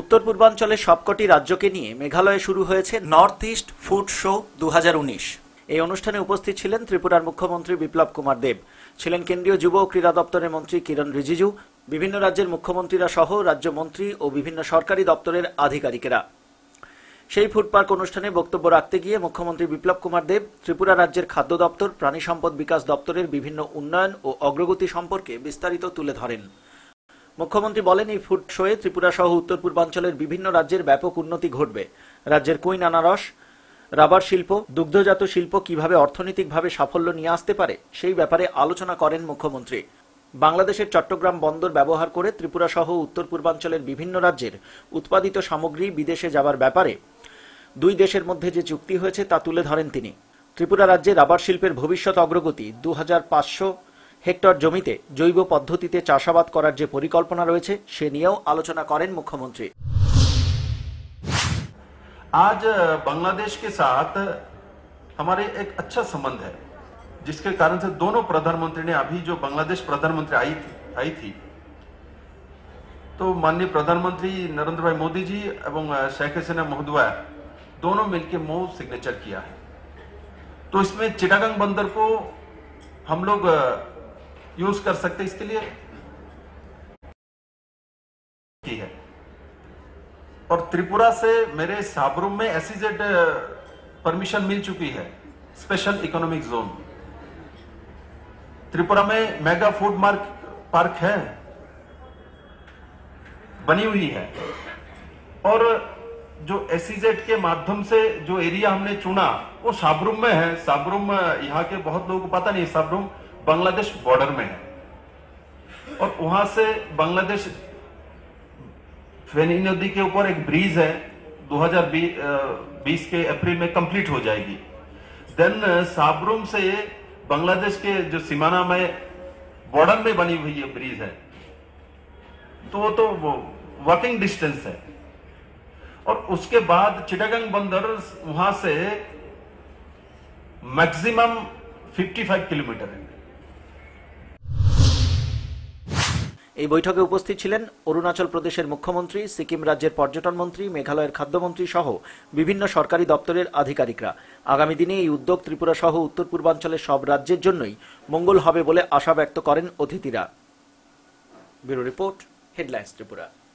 উত্তর পূর্বাঞ্চলের সবকটি রাজ্যকে নিয়ে মেঘালয়ে শুরু হয়েছে নর্থ ইস্ট ফুড শো দু এই অনুষ্ঠানে উপস্থিত ছিলেন ত্রিপুরার মুখ্যমন্ত্রী বিপ্লব কুমার দেব ছিলেন কেন্দ্রীয় যুব ও ক্রীড়া দপ্তরের মন্ত্রী কিরণ রিজিজু বিভিন্ন রাজ্যের মুখ্যমন্ত্রীরা সহ রাজ্যমন্ত্রী ও বিভিন্ন সরকারি দপ্তরের আধিকারিকেরা সেই ফুড পার্ক অনুষ্ঠানে বক্তব্য রাখতে গিয়ে মুখ্যমন্ত্রী বিপ্লব কুমার দেব ত্রিপুরা রাজ্যের খাদ্য দপ্তর প্রাণী সম্পদ বিকাশ দপ্তরের বিভিন্ন উন্নয়ন ও অগ্রগতি সম্পর্কে বিস্তারিত তুলে ধরেন মুখ্যমন্ত্রী বলেন এই ফুড শোয়ে ত্রিপুরা সহ উত্তর পূর্বাঞ্চলের বিভিন্ন রাজ্যের ব্যাপক উন্নতি ঘটবে রাজ্যের কুইন আনারস রাবার শিল্প দুগ্ধজাত শিল্প কিভাবে অর্থনৈতিকভাবে সাফল্য নিয়ে আসতে পারে সেই ব্যাপারে আলোচনা করেন মুখ্যমন্ত্রী বাংলাদেশের চট্টগ্রাম বন্দর ব্যবহার করে ত্রিপুরা সহ উত্তর পূর্বাঞ্চলের বিভিন্ন রাজ্যের উৎপাদিত সামগ্রী বিদেশে যাবার ব্যাপারে দুই দেশের মধ্যে যে চুক্তি হয়েছে তা তুলে ধরেন তিনি ত্রিপুরা রাজ্যে রাবার শিল্পের ভবিষ্যৎ অগ্রগতি দু হেক্টর জমিতে জৈব পদ্ধতিতে চাষাবাদ করার যে পরিকল্পনা রয়েছে সে নিয়েও আলোচনা করেন মুখ্যমন্ত্রী आज बांग्लादेश के साथ हमारे एक अच्छा संबंध है जिसके कारण से दोनों प्रधानमंत्री ने अभी जो बांग्लादेश प्रधानमंत्री आई थी आई थी तो माननीय प्रधानमंत्री नरेंद्र भाई मोदी जी एवं शेख हसीना महोदया दोनों मिलकर मोह सिग्नेचर किया है तो इसमें चिटागंग बंदर को हम लोग यूज कर सकते इसके लिए की है और त्रिपुरा से मेरे साबरूम में एसीजेड परमिशन e मिल चुकी है स्पेशल इकोनॉमिक जोन त्रिपुरा में मेगा फूड मार्क पार्क है बनी हुई है और जो एसीजेड e के माध्यम से जो एरिया हमने चुना वो साबरूम में है साबरूम यहाँ के बहुत लोगों को पता नहीं है साबरूम बांग्लादेश बॉर्डर में है और वहां से बांग्लादेश फेनी नदी के ऊपर एक ब्रिज है 2020 के अप्रैल में कंप्लीट हो जाएगी देन साबरूम से बांग्लादेश के जो सीमाना में बॉर्डर में बनी हुई है ब्रिज है तो वो तो वॉकिंग डिस्टेंस है और उसके बाद चिटागंग बंदर वहां से मैक्सिमम 55 किलोमीटर है এই বৈঠকে উপস্থিত ছিলেন অরুণাচল প্রদেশের মুখ্যমন্ত্রী সিকিম রাজ্যের পর্যটন মন্ত্রী মেঘালয়ের খাদ্যমন্ত্রী সহ বিভিন্ন সরকারি দপ্তরের আধিকারিকরা আগামী দিনে এই উদ্যোগ ত্রিপুরা সহ উত্তর পূর্বাঞ্চলের সব রাজ্যের জন্যই মঙ্গল হবে বলে আশা ব্যক্ত করেন অতিথিরা ব্যুরো রিপোর্ট হেডলাইন্স ত্রিপুরা